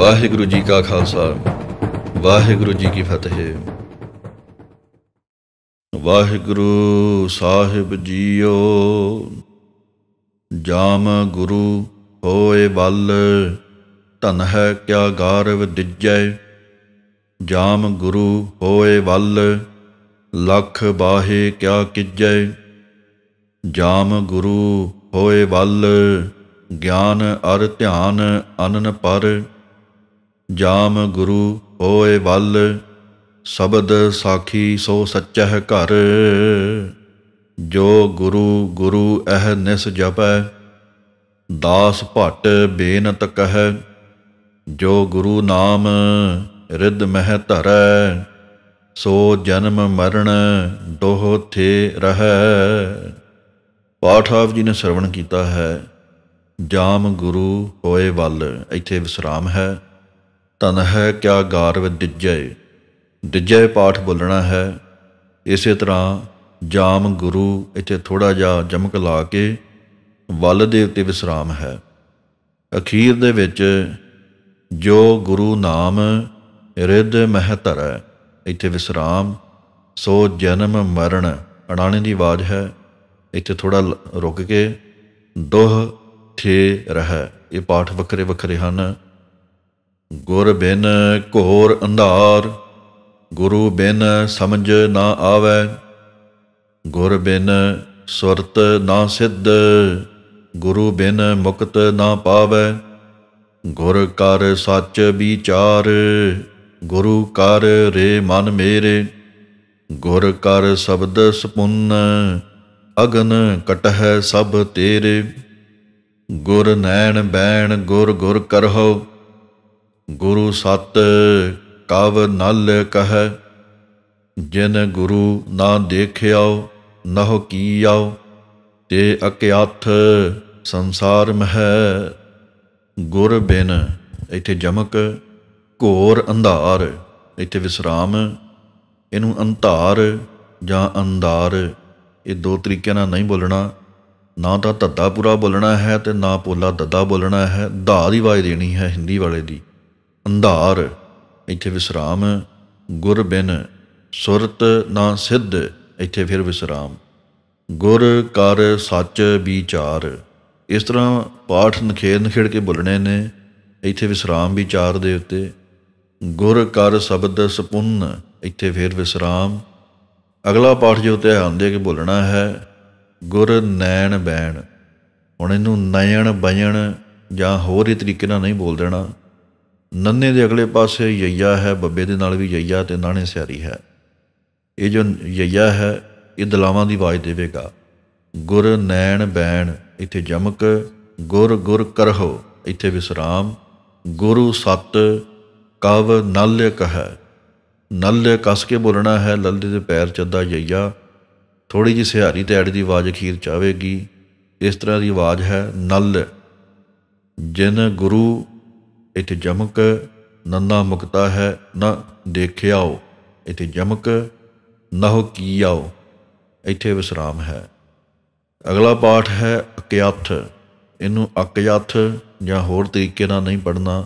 ਵਾਹਿਗੁਰੂ ਜੀ ਕਾ ਖਾਲਸਾ ਵਾਹਿਗੁਰੂ ਜੀ ਕੀ ਫਤਿਹ ਵਾਹਿਗੁਰੂ ਸਾਹਿਬ ਜੀਓ ਜਾਮ ਗੁਰੂ ਹੋਏ ਬਲ ਧਨ ਹੈ ਕਿਆ ਗਾਰਵ ਦਿਜੈ ਜਾਮ ਗੁਰੂ ਹੋਏ ਵੱਲ ਲਖ ਬਾਹੇ ਕਿਆ ਕਿਜੈ ਜਾਮ ਗੁਰੂ ਹੋਏ ਵੱਲ ਗਿਆਨ ਅਰ ਧਿਆਨ ਅਨਨ ਪਰ ਜਾਮ ਗੁਰੂ ਹੋਏ ਵੱਲ ਸ਼ਬਦ ਸਾਖੀ ਸੋ ਸੱਚਹਿ ਘਰ ਜੋ ਗੁਰੂ ਗੁਰੂ ਅਹ ਨਿਸ ਜਪੈ ਦਾਸ ਭਟ ਬੇਨਤ ਕਹੈ ਜੋ ਗੁਰੂ ਨਾਮ ਰਿਦ ਮਹਿ ਧਰੈ ਸੋ ਜਨਮ ਮਰਨ ਦੋਹ ਥੇ ਰਹੈ ਪਾਠ ਆਪ ਜੀ ਨੇ ਸਰਵਣ ਕੀਤਾ ਹੈ ਜਾਮ ਗੁਰੂ ਹੋਏ ਵੱਲ ਇੱਥੇ ਵਿਸਰਾਮ ਹੈ ਤਨ ਹੈ ਕਿਆ ਗਾਰਵ ਦਿਜੈ ਦਿਜੈ ਪਾਠ ਬੋਲਣਾ ਹੈ ਇਸੇ ਤਰ੍ਹਾਂ ਜਾਮ ਗੁਰੂ ਇੱਥੇ ਥੋੜਾ ਜਿਹਾ ਜਮਕ ਲਾ ਕੇ ਵੱਲ ਦੇ ਉੱਤੇ ਵਿਸਰਾਮ ਹੈ ਅਖੀਰ ਦੇ ਵਿੱਚ ਜੋ ਗੁਰੂ ਨਾਮ ਰਿੱਧ ਮਹਤਰ ਇੱਥੇ ਵਿਸਰਾਮ ਸੋ ਜਨਮ ਮਰਨ ਅਣਾਣੇ ਦੀ ਆਵਾਜ਼ ਹੈ ਇੱਥੇ ਥੋੜਾ ਰੁਕ ਕੇ ਦੋਹ ਥੇ ਰਹਾ ਇਹ ਪਾਠ ਵੱਖਰੇ ਵੱਖਰੇ ਹਨ ਗੁਰ ਬਿਨ ਘੋਰ ਅੰਧਾਰ ਗੁਰੂ ਬਿਨ ਸਮਝ ਨਾ ਆਵੇ ਗੁਰ ਬਿਨ ਸੁਰਤ ਨਾ ਸਿੱਧ ਗੁਰੂ ਬਿਨ ਮੁਕਤ ਨਾ ਪਾਵੇ ਗੁਰ ਕਰ ਸੱਚ ਵਿਚਾਰ ਗੁਰੂ ਕਰ ਰੇ ਮਨ ਮੇਰੇ ਗੁਰ ਕਰ ਸ਼ਬਦ ਸੁਪੁੰਨ ਅਗਨ ਕਟਹਿ ਸਭ ਤੇਰੇ ਗੁਰ ਨੈਣ ਬੈਣ ਗੁਰ ਗੁਰ ਕਰਹੁ ਗੁਰੂ ਸਤ ਕਵ ਨਲ ਕਹ ਜਿਨ ਗੁਰੂ ਨਾ ਦੇਖਿਆਉ ਨਹੁ ਕੀਆਉ ਤੇ ਅਕਿਆਥ ਸੰਸਾਰ ਮਹਿ ਗੁਰ ਬਿਨ ਇੱਥੇ ਜਮਕ ਘੋਰ ਅੰਧਾਰ ਇੱਥੇ ਵਿਸਰਾਮ ਇਹਨੂੰ ਅੰਧਾਰ ਜਾਂ ਅੰਧਾਰ ਇਹ ਦੋ ਤਰੀਕਿਆਂ ਨਾਲ ਨਹੀਂ ਬੋਲਣਾ ਨਾ ਤਾਂ ਧੱਦਾ ਪੂਰਾ ਬੋਲਣਾ ਹੈ ਤੇ ਨਾ ਪੋਲਾ ਦੱਦਾ ਬੋਲਣਾ ਹੈ ਧਾ ਦੀ ਵਾਜ ਦੇਣੀ ਹੈ ਹਿੰਦੀ ਵਾਲੇ ਦੀ ਅੰਧਾਰ ਇੱਥੇ ਵਿਸਰਾਮ ਗੁਰ ਬਿਨ ਸੁਰਤ ਨਾ ਸਿੱਧ ਇੱਥੇ ਫਿਰ ਵਿਸਰਾਮ ਗੁਰ ਕਰ ਸੱਚ ਵਿਚਾਰ ਇਸ ਤਰ੍ਹਾਂ ਪਾਠ ਨਖੇੜ ਨਖੇੜ ਕੇ ਬੁਲਣੇ ਨੇ ਇੱਥੇ ਵਿਸਰਾਮ ਵਿਚਾਰ ਦੇ ਉੱਤੇ ਗੁਰ ਕਰ ਸ਼ਬਦ ਸੁਪੁੰਨ ਇੱਥੇ ਫਿਰ ਵਿਸਰਾਮ ਅਗਲਾ ਪਾਠ ਜੋ ਧਿਆਨ ਦੇ ਕੇ ਬੋਲਣਾ ਹੈ ਗੁਰ ਨੈਣ ਬੈਣ ਹੁਣ ਇਹਨੂੰ ਨੈਣ ਬਜਣ ਜਾਂ ਹੋਰ ਹੀ ਤਰੀਕੇ ਨਾਲ ਨਹੀਂ ਬੋਲ ਦੇਣਾ ਨੰਨੇ ਦੇ ਅਗਲੇ ਪਾਸੇ ਯਈਆ ਹੈ ਬੱਬੇ ਦੇ ਨਾਲ ਵੀ ਯਈਆ ਤੇ ਨਾਣੇ ਸਿਆਰੀ ਹੈ ਇਹ ਜੋ ਯਈਆ ਹੈ ਇਹ ਦਲਾਵਾਂ ਦੀ ਆਵਾਜ਼ ਦੇਵੇਗਾ ਗੁਰ ਨੈਣ ਬੈਣ ਇੱਥੇ ਜਮਕ ਗੁਰ ਗੁਰ ਕਰਹੋ ਇੱਥੇ ਵਿਸਰਾਮ ਗੁਰੂ ਸਤ ਕਵ ਨਲਯ ਕਹੈ ਨਲਯ ਕਸ ਕੇ ਬੋਲਣਾ ਹੈ ਲੱਲੇ ਦੇ ਪੈਰ ਚੱਦਾ ਯਈਆ ਥੋੜੀ ਜਿਹੀ ਸਿਹਾਰੀ ਤੇ ਅੜ ਦੀ ਆਵਾਜ਼ ਅਖੀਰ ਚਾਵੇਗੀ ਇਸ ਤਰ੍ਹਾਂ ਦੀ ਆਵਾਜ਼ ਹੈ ਨਲ ਜਿਨ ਗੁਰੂ ਇਥੇ ਜਮਕ ਨੰਨਾ ਮੁਕਤਾ ਹੈ ਨਾ ਦੇਖਿਆਓ ਇਥੇ ਜਮਕ ਨਹੁ ਕੀਆਓ ਇਥੇ ਵਿਸਰਾਮ ਹੈ ਅਗਲਾ ਪਾਠ ਹੈ ਅਕਿਆਥ ਇਹਨੂੰ ਅਕਿਆਥ ਜਾਂ ਹੋਰ ਤਰੀਕੇ ਨਾਲ ਨਹੀਂ ਪੜਨਾ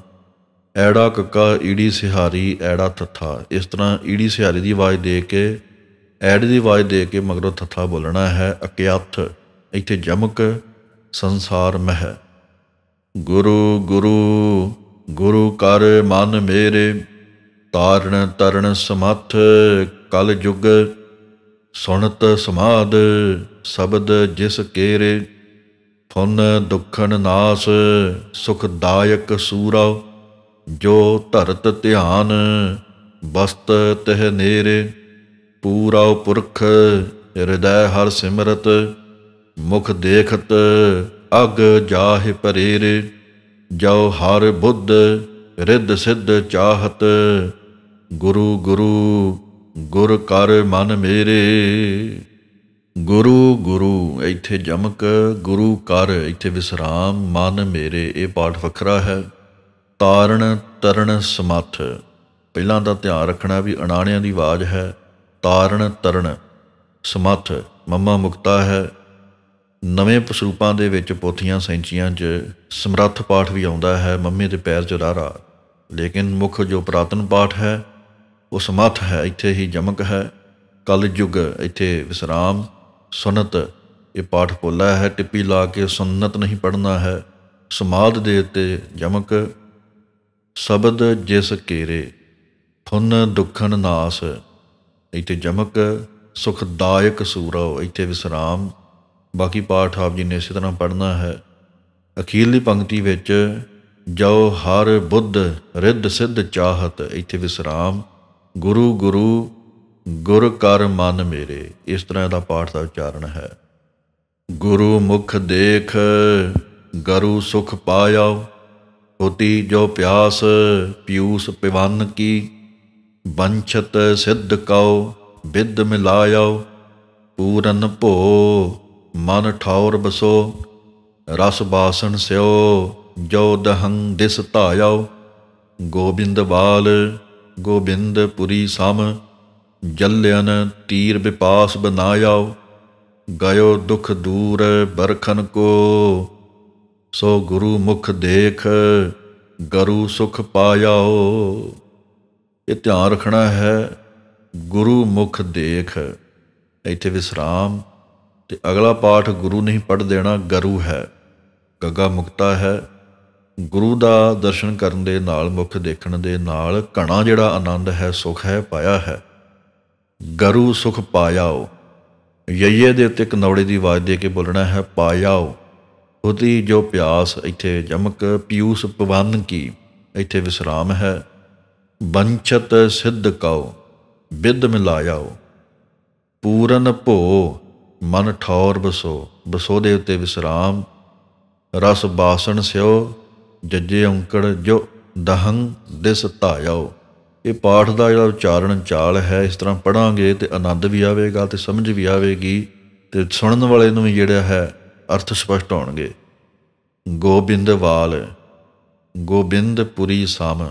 ਐੜਾ ਕੱਕਾ ਈੜੀ ਸਿਹਾਰੀ ਐੜਾ ਤਥਾ ਇਸ ਤਰ੍ਹਾਂ ਈੜੀ ਸਿਹਾਰੀ ਦੀ ਆਵਾਜ਼ ਦੇ ਕੇ ਐੜ ਦੀ ਆਵਾਜ਼ ਦੇ ਕੇ ਮਗਰੋਂ ਤਥਾ ਬੋਲਣਾ ਹੈ ਅਕਿਆਥ ਇੱਥੇ ਜਮਕ ਸੰਸਾਰ ਮਹਿ ਗੁਰੂ ਗੁਰੂ ਗੁਰੂ ਕਰ ਮਨ ਮੇਰੇ ਤਾਰਨ ਤਰਨ ਸਮੱਥ ਕਲ ਜੁਗ ਸੁਣਤ ਸਮਾਦ ਸ਼ਬਦ ਜਿਸ ਕੇਰੇ ਫੁਨ ਦੁਖਨ ਨਾਸ ਸੁਖਦਾਇਕ ਸੂਰਾ ਜੋ ਧਰਤ ਧਿਆਨ ਬਸਤ ਤਹ ਨੇਰੇ ਪੂਰਾ ਪੁਰਖ ਹਿਰਦੈ ਹਰ ਸਿਮਰਤ ਮੁਖ ਦੇਖਤ ਅਗ ਜਾਹਿ ਪਰੇਰੇ ਜੋ ਹਰ ਬੁੱਧ ਰਿੱਧ ਸਿੱਧ ਚਾਹਤ ਗੁਰੂ ਗੁਰੂ ਗੁਰ ਕਰ ਮਨ ਮੇਰੇ ਗੁਰੂ ਗੁਰੂ ਇੱਥੇ ਜਮਕ ਗੁਰੂ ਕਰ ਇੱਥੇ ਵਿਸਰਾਮ ਮਨ ਮੇਰੇ ਇਹ ਪਾਠ ਵੱਖਰਾ ਹੈ ਤਾਰਣ ਤਰਨ ਸਮੱਥ ਪਹਿਲਾਂ ਦਾ ਧਿਆਨ ਰੱਖਣਾ ਵੀ ਅਣਾਣਿਆਂ ਦੀ ਆਵਾਜ਼ ਹੈ ਤਾਰਣ ਤਰਨ ਸਮੱਥ ਮਮਾ ਮੁਕਤਾ ਹੈ ਨਵੇਂ ਪਸਰੂਪਾਂ ਦੇ ਵਿੱਚ ਪੋਥੀਆਂ ਸੈਂਚੀਆਂ 'ਚ ਸਮਰੱਥ ਪਾਠ ਵੀ ਆਉਂਦਾ ਹੈ ਮੰਮੀ ਦੇ ਪੈਰ 'ਚ ਰਾਰਾ ਲੇਕਿਨ ਮੁੱਖ ਜੋ ਪ੍ਰਾਤਨ ਪਾਠ ਹੈ ਉਹ ਸਮਾਥ ਹੈ ਇੱਥੇ ਹੀ ਜਮਕ ਹੈ ਕਲ ਯੁਗ ਇੱਥੇ ਵਿਸਰਾਮ ਸੁਨਤ ਇਹ ਪਾਠ ਪੋਲਾ ਹੈ ਟਿੱਪੀ ਲਾ ਕੇ ਸੁਨਤ ਨਹੀਂ ਪੜਨਾ ਹੈ ਸਮਾਦ ਦੇ ਉੱਤੇ ਜਮਕ ਸ਼ਬਦ ਜਿਸ ਕੇਰੇ ਫੁੰਨ ਦੁੱਖਨ ਨਾਸ ਇੱਥੇ ਜਮਕ ਸੁਖਦਾਇਕ ਸੂਰਾ ਇੱਥੇ ਵਿਸਰਾਮ ਬਾਕੀ ਪਾਠ ਆਪ ਜੀ ਨੇ ਇਸੇ ਤਰ੍ਹਾਂ ਪੜ੍ਹਨਾ ਹੈ ਅਖੀਰਲੀ ਪੰਕਤੀ ਵਿੱਚ ਜੋ ਹਰ ਬੁੱਧ ਰਿੱਧ ਸਿੱਧ ਚਾਹਤ ਇੱਥੇ ਵਿਸਰਾਮ ਗੁਰੂ ਗੁਰੂ ਗੁਰ ਕਰ ਮਨ ਮੇਰੇ ਇਸ ਤਰ੍ਹਾਂ ਦਾ ਪਾਠ ਦਾ ਉਚਾਰਨ ਹੈ ਗੁਰੂ ਮੁਖ ਦੇਖ ਗਰੂ ਸੁਖ ਪਾਇਆ ਹੋਤੀ ਜੋ ਪਿਆਸ ਪਿਉਸ ਪਿਵੰਨ ਕੀ ਬੰਛਤ ਸਿੱਧ ਕਉ ਵਿਦ ਮਿਲਾਇਓ ਪੂਰਨ ਭੋ ਮਨ ਠੌਰ ਬਸੋ ਰਸ ਬਾਸਣ ਸਿਓ ਜੋ ਦਹੰ ਦਿਸ ਧਾਇਓ ਗੋਬਿੰਦ ਬਾਲ ਗੋਬਿੰਦ ਪੁਰੀ ਸਮ ਜਲਯਨ ਤੀਰ ਵਿਪਾਸ ਬਨਾਇਓ ਗਇਓ ਦੁਖ ਦੂਰ ਬਰਖਨ ਕੋ ਸੋ ਗੁਰੂ ਮੁਖ ਦੇਖ ਗਰੂ ਸੁਖ ਪਾਇਓ ਇਹ ਧਿਆਨ ਰੱਖਣਾ ਹੈ ਗੁਰੂ ਮੁਖ ਦੇਖ ਇੱਥੇ ਵਿਸਰਾਮ ਤੇ ਅਗਲਾ ਪਾਠ ਗੁਰੂ ਨਹੀਂ ਪੜ ਦੇਣਾ ਗਰੂ ਹੈ ਗੱਗਾ ਮੁਕਤਾ ਹੈ ਗੁਰੂ ਦਾ ਦਰਸ਼ਨ ਕਰਨ ਦੇ ਨਾਲ ਮੁਖ ਦੇਖਣ ਦੇ ਨਾਲ ਘਣਾ ਜਿਹੜਾ ਆਨੰਦ ਹੈ ਸੁਖ ਹੈ ਪਾਇਆ ਹੈ ਗਰੂ ਸੁਖ ਪਾਇਆਓ ਯਈਏ ਦੇ ਉੱਤੇ ਕਨੌੜੇ ਦੀ ਆਵਾਜ਼ ਦੇ ਕੇ ਬੋਲਣਾ ਹੈ ਪਾਇਆਓ ਉਹਦੀ ਜੋ ਪਿਆਸ ਇੱਥੇ ਜਮਕ ਪਿਊਸ ਪਵਨ ਕੀ ਇੱਥੇ ਵਿਸਰਾਮ ਹੈ ਬੰਛਤ ਸਿੱਧ ਕਉ ਬਿਦ ਮਿਲਾਇਓ ਪੂਰਨ ਭੋ ਮਨ ਠੌਰ ਬਸੋ ਬਸੋ ਦੇ ਉਤੇ ਵਿਸਰਾਮ ਰਸ ਬਾਸਣ ਸਿਓ ਜੱਜੇ ਔਂਕੜ ਜੋ ਦਹੰ ਦਿਸ ਧਾਇਓ ਇਹ ਪਾਠ ਦਾ ਜਿਹੜਾ ਉਚਾਰਨ ਚਾਲ ਹੈ ਇਸ ਤਰ੍ਹਾਂ ਪੜਾਂਗੇ ਤੇ ਆਨੰਦ ਵੀ ਆਵੇਗਾ ਤੇ ਸਮਝ ਵੀ ਆਵੇਗੀ ਤੇ ਸੁਣਨ ਵਾਲੇ ਨੂੰ ਵੀ ਜਿਹੜਾ ਹੈ ਅਰਥ ਸਪਸ਼ਟ ਹੋਣਗੇ ਗੋਬਿੰਦਵਾਲ ਗੋਬਿੰਦਪੁਰੀ ਸਾਮ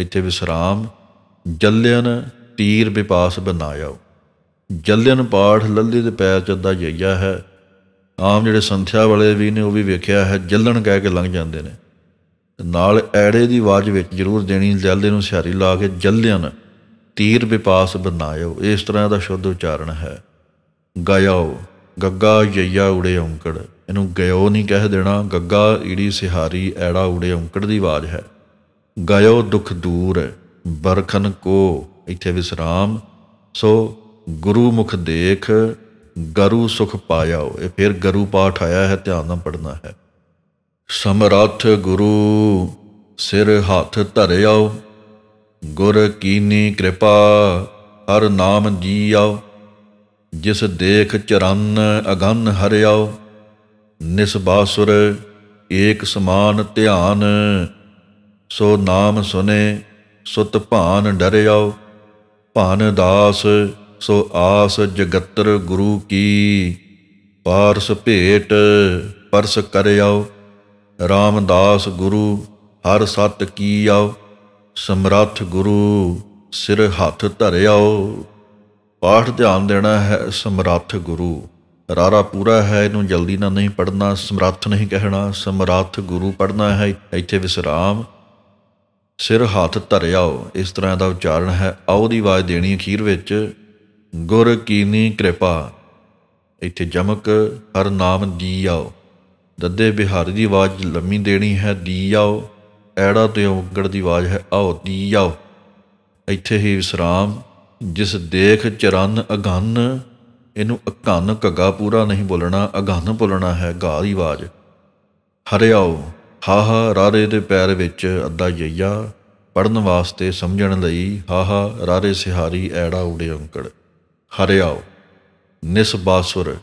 ਇੱਥੇ ਵਿਸਰਾਮ ਜਲਿਆਨ ਤੀਰ ਵਿਪਾਸ ਬਨਾਇਓ ਜਲਦਨ ਪਾਠ ਲੱਲੀ ਦੇ ਪੈਰ ਚੱਦਾ ਜਈਆ ਹੈ ਆਮ ਜਿਹੜੇ ਸੰਥਿਆ ਵਾਲੇ ਵੀ ਨੇ ਉਹ ਵੀ ਵੇਖਿਆ ਹੈ ਜਲਦਨ ਕਹਿ ਕੇ ਲੰਘ ਜਾਂਦੇ ਨੇ ਨਾਲ ਐੜੇ ਦੀ ਆਵਾਜ਼ ਵਿੱਚ ਜ਼ਰੂਰ ਦੇਣੀ ਜਲਦੇ ਨੂੰ ਸਿਆਰੀ ਲਾ ਕੇ ਜਲਦਨ ਤੀਰ ਵਿਪਾਸ ਬਨਾਇਓ ਇਸ ਤਰ੍ਹਾਂ ਦਾ ਸ਼ੁੱਧ ਉਚਾਰਨ ਹੈ ਗਾਇਓ ਗੱਗਾ ਜਈਆ ਉੜੇ ਔਂਕੜ ਇਹਨੂੰ ਗਇਓ ਨਹੀਂ ਕਹਿ ਦੇਣਾ ਗੱਗਾ ਈੜੀ ਸਿਹਾਰੀ ਐੜਾ ਉੜੇ ਔਂਕੜ ਦੀ ਆਵਾਜ਼ ਹੈ ਗਇਓ ਦੁੱਖ ਦੂਰ ਬਰਖਨ ਕੋ ਇੱਥੇ ਵਿਸਰਾਮ ਸੋ ਗੁਰੂ ਮੁਖ ਦੇਖ ਗਰੂ ਸੁਖ ਪਾਇਆ ਇਹ ਫਿਰ ਗਰੂ ਪਾਠ ਆਇਆ ਹੈ ਧਿਆਨ ਨਾਲ ਪੜਨਾ ਹੈ ਸਮਰੱਥ ਗੁਰੂ ਸਿਰ ਹੱਥ ਧਰਿਆਓ ਗੁਰ ਕੀਨੀ ਕਿਰਪਾ ਹਰ ਨਾਮ ਜੀ ਆਓ ਜਿਸ ਦੇਖ ਚਰਨ ਅਗਨ ਨਿਸ ਨਿਸਬਾਸੁਰ ਏਕ ਸਮਾਨ ਧਿਆਨ ਸੋ ਨਾਮ ਸੁਨੇ ਸੁਤ ਭਾਨ ਡਰਿਆਓ ਭਾਨ ਦਾਸ ਸੋ ਆਸ ਜਗਤਰ ਗੁਰੂ ਕੀ ਪਾਰਸ ਭੇਟ ਪਰਸ ਕਰਿਆਓ ਰਾਮਦਾਸ ਗੁਰੂ ਹਰ ਸਤ ਕੀ ਆਓ ਸਮਰੱਥ ਗੁਰੂ ਸਿਰ ਹੱਥ ਧਰਿਆਓ ਪਾਠ ਧਿਆਨ ਦੇਣਾ ਹੈ ਸਮਰੱਥ ਗੁਰੂ ਰਾਰਾ ਪੂਰਾ ਹੈ ਇਹਨੂੰ ਜਲਦੀ ਨਾਲ ਨਹੀਂ ਪੜਨਾ ਸਮਰੱਥ ਨਹੀਂ ਕਹਿਣਾ ਸਮਰੱਥ ਗੁਰੂ ਪੜਨਾ ਹੈ ਇੱਥੇ ਵਿਸਰਾਮ ਸਿਰ ਹੱਥ ਧਰਿਆਓ ਇਸ ਤਰ੍ਹਾਂ ਦਾ ਉਚਾਰਨ ਹੈ ਆਉ ਦੀ ਆਵਾਜ਼ ਦੇਣੀ ਅਖੀਰ ਵਿੱਚ ਗੁਰ ਕੀਨੀ ਕਿਰਪਾ ਇੱਥੇ ਜਮਕ ਹਰ ਨਾਮ ਦੀ ਆਓ ਦੱਦੇ ਬਿਹਾਰ ਦੀ ਆਵਾਜ਼ ਲੰਮੀ ਦੇਣੀ ਹੈ ਦੀ ਆਓ ਐੜਾ ਤੇ ਉਗੜ ਦੀ ਆਵਾਜ਼ ਹੈ ਆਓ ਦੀ ਆਓ ਇੱਥੇ ਹੀ ਵਿਸਰਾਮ ਜਿਸ ਦੇਖ ਚਰਨ ਅਗੰਨ ਇਹਨੂੰ ਅਕੰਨ ਕਗਾ ਪੂਰਾ ਨਹੀਂ ਬੋਲਣਾ ਅਗੰਨ ਬੋਲਣਾ ਹੈ ਗਾ ਦੀ ਆਵਾਜ਼ ਹਰਿਆਓ ਹਾ ਹਾ ਰਾਰੇ ਦੇ ਪੈਰ ਵਿੱਚ ਅੱਧਾ ਜਈਆ ਪੜਨ ਵਾਸਤੇ ਸਮਝਣ ਲਈ ਹਾ ਹਾ ਰਾਰੇ ਸਿਹਾਰੀ ਐੜਾ ਉੜੇ ਅੰਕੜ ਹਰਿਆਉ ਨਿਸ ਬਾਸੁਰ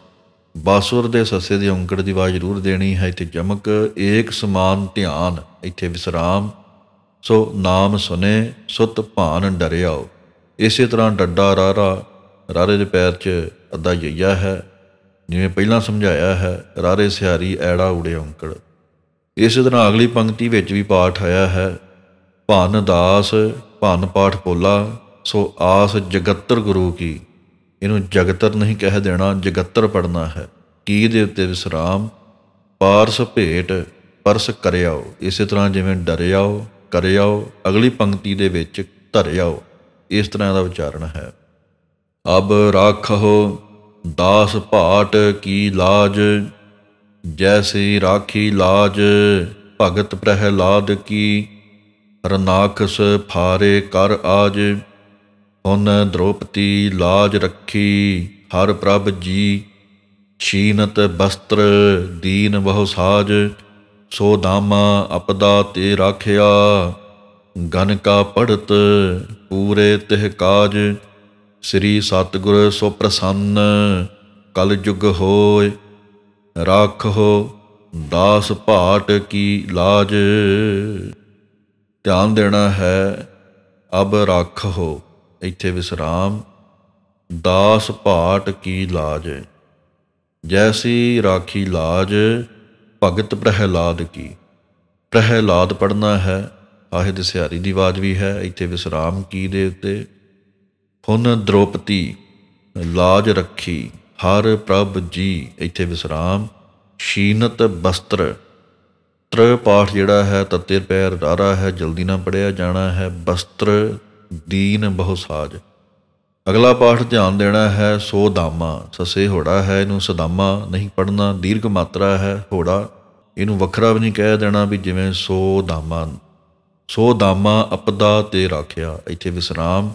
ਬਾਸੁਰ ਦੇ ਸੱਸੇ ਦੀ ਔਂਕੜ ਦੀ ਆਵਾਜ਼ ਜ਼ਰੂਰ ਦੇਣੀ ਹੈ ਤੇ ਜਮਕ ਏਕ ਸਮਾਨ ਧਿਆਨ ਇੱਥੇ ਵਿਸਰਾਮ ਸੋ ਨਾਮ ਸੁਨੇ ਸੁਤ ਭਾਨ ਡਰਿਆਉ ਇਸੇ ਤਰ੍ਹਾਂ ਡੱਡਾ ਰਾਰਾ ਰਾਰੇ ਦੇ ਪੈਰ 'ਚ ਅੱਧਾ ਜਈਆ ਹੈ ਜਿਵੇਂ ਪਹਿਲਾਂ ਸਮਝਾਇਆ ਹੈ ਰਾਰੇ ਸਿਆਰੀ ਐੜਾ ਉੜੇ ਔਂਕੜ ਇਸੇ ਤਰ੍ਹਾਂ ਅਗਲੀ ਪੰਕਤੀ ਵਿੱਚ ਵੀ ਪਾਠ ਆਇਆ ਹੈ ਭਾਨ ਦਾਸ ਭਾਨ ਪਾਠ ਪੋਲਾ ਸੋ ਆਸ ਜਗਤਰ ਗੁਰੂ ਕੀ ਇਹਨੂੰ ਜਗਤਰ ਨਹੀਂ ਕਹਿ ਦੇਣਾ ਜਗਤਰ ਪੜਨਾ ਹੈ ਕੀ ਦੇ ਉੱਤੇ ਵਿਸਰਾਮ ਪਾਰਸ ਭੇਟ ਪਰਸ ਕਰਿਆਓ ਇਸੇ ਤਰ੍ਹਾਂ ਜਿਵੇਂ ਡਰਿਆਓ ਕਰਿਆਓ ਅਗਲੀ ਪੰਕਤੀ ਦੇ ਵਿੱਚ ਧਰਿਆਓ ਇਸ ਤਰ੍ਹਾਂ ਦਾ ਵਿਚਾਰਨ ਹੈ ਅਬ ਰਾਖੋ ਦਾਸ ਭਾਟ ਕੀ ਲਾਜ ਜੈਸੀ ਰਾਖੀ ਲਾਜ ਭਗਤ ਪ੍ਰਹਿਲਾਦ ਕੀ ਰਨਾਖਸ ਫਾਰੇ ਕਰ ਆਜ ਉਨ ਦ੍ਰੋਪਤੀ ਲਾਜ ਰੱਖੀ ਹਰ ਪ੍ਰਭ ਜੀ ਛੀਨਤ ਬਸਤਰ ਦੀਨ ਬਹੁ ਸਾਜ ਸੋ ਦਾਮਾ ਅਪਦਾ ਤੇ ਰਾਖਿਆ ਗਨ ਕਾ ਪੜਤ ਪੂਰੇ ਤਿਹ ਕਾਜ ਸ੍ਰੀ ਸਤਗੁਰ ਸੋ ਪ੍ਰਸੰਨ ਕਲ ਜੁਗ ਹੋਇ ਰੱਖੋ ਦਾਸ ਭਾਟ ਕੀ ਲਾਜ ਧਿਆਨ ਦੇਣਾ ਹੈ ਅਬ ਰੱਖੋ ਇੱਥੇ ਵਿਸਰਾਮ ਦਾਸ ਭਾਟ ਕੀ ਲਾਜ ਜੈਸੀ ਰਾਖੀ ਲਾਜ ਭਗਤ ਪ੍ਰਹਿਲਾਦ ਕੀ ਪ੍ਰਹਿਲਾਦ ਪੜਨਾ ਹੈ ਆਹੇ ਦਸਿਆਰੀ ਦੀ ਆਵਾਜ਼ ਵੀ ਹੈ ਇੱਥੇ ਵਿਸਰਾਮ ਕੀ ਦੇ ਉੱਤੇ ਹੁਣ ਦ੍ਰੋਪਤੀ ਲਾਜ ਰੱਖੀ ਹਰ ਪ੍ਰਭ ਜੀ ਇੱਥੇ ਵਿਸਰਾਮ ਸ਼ੀਨਤ ਬਸਤਰ ਤ੍ਰਿਪਾਠ ਜਿਹੜਾ ਹੈ ਤਤੇ ਪੈਰ ਰਾਰਾ ਹੈ ਜਲਦੀ ਨਾ ਪੜਿਆ ਜਾਣਾ ਹੈ ਬਸਤਰ ਦੀਨ ਬਹੁ ਸਾਜ ਅਗਲਾ ਪਾਠ ਧਿਆਨ ਦੇਣਾ ਹੈ ਸੋ ਦਾਮਾ ਸਸੇ ਹੋੜਾ ਹੈ ਇਹਨੂੰ ਸਦਾਮਾ ਨਹੀਂ ਪੜਨਾ ਦੀਰਘ ਮਾਤਰਾ ਹੈ ਹੋੜਾ ਇਹਨੂੰ ਵੱਖਰਾ ਵੀ ਨਹੀਂ ਕਹਿ ਦੇਣਾ ਵੀ ਜਿਵੇਂ ਸੋ ਦਾਮਾ ਸੋ ਦਾਮਾ ਅਪਦਾ ਤੇ ਰੱਖਿਆ ਇੱਥੇ ਵਿਸਰਾਮ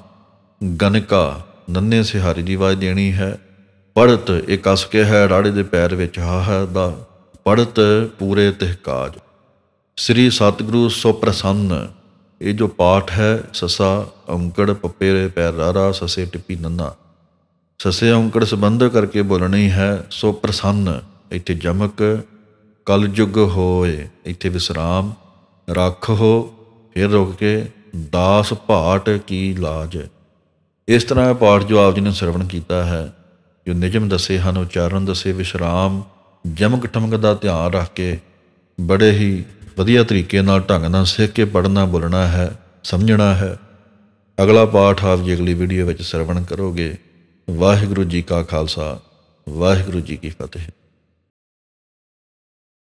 ਗਨਕਾ ਨੰਨੇ ਸਿਹਾਰੀ ਦੀ ਵਾਜ ਦੇਣੀ ਹੈ ਪੜਤ ਇਹ ਕਸ ਕੇ ਹੈ ਰਾੜੇ ਦੇ ਪੈਰ ਵਿੱਚ ਹਾ ਦਾ ਪੜਤ ਪੂਰੇ ਤਹਿਕਾਜ ਸ੍ਰੀ ਸਤਿਗੁਰੂ ਸੁਪ੍ਰਸੰਨ ਇਹ ਜੋ ਪਾਠ ਹੈ ਸਸਾ ਔਂਕੜ ਪੱਪੇ ਪੈਰ ਰਾਰਾ ਸਸੇ ਟਿੱਪੀ ਨੰਨਾ ਸਸੇ ਔਂਕੜ ਸੰਬੰਧ ਕਰਕੇ ਬੋਲਣੀ ਹੈ ਸੋ ਪ੍ਰਸੰਨ ਇੱਥੇ ਜਮਕ ਕਲਯੁਗ ਹੋਏ ਇੱਥੇ ਵਿਸਰਾਮ ਰੱਖ ਹੋ ਫਿਰ ਰੁਕ ਕੇ ਦਾਸ ਭਾਟ ਕੀ ਲਾਜ ਇਸ ਤਰ੍ਹਾਂ ਇਹ ਪਾਠ ਜੋ ਆਪ ਜੀ ਨੇ ਸਰਵਣ ਕੀਤਾ ਹੈ ਜੋ ਨਿਜਮ ਦੱਸੇ ਹਨ ਉਚਾਰਨ ਦੱਸੇ ਵਿਸ਼ਰਾਮ ਜਮਕ ਠਮਕ ਦਾ ਧਿਆਨ ਰੱਖ ਕੇ ਬੜੇ ਹੀ ਵਧੀਆ ਤਰੀਕੇ ਨਾਲ ਢੰਗ ਨਾਲ ਸਿੱਖ ਕੇ ਪੜਨਾ ਬੋਲਣਾ ਹੈ ਸਮਝਣਾ ਹੈ ਅਗਲਾ ਪਾਠ ਆਪ ਜੀ ਅਗਲੀ ਵੀਡੀਓ ਵਿੱਚ ਸਰਵਣ ਕਰੋਗੇ ਵਾਹਿਗੁਰੂ ਜੀ ਕਾ ਖਾਲਸਾ ਵਾਹਿਗੁਰੂ ਜੀ ਕੀ ਫਤਿਹ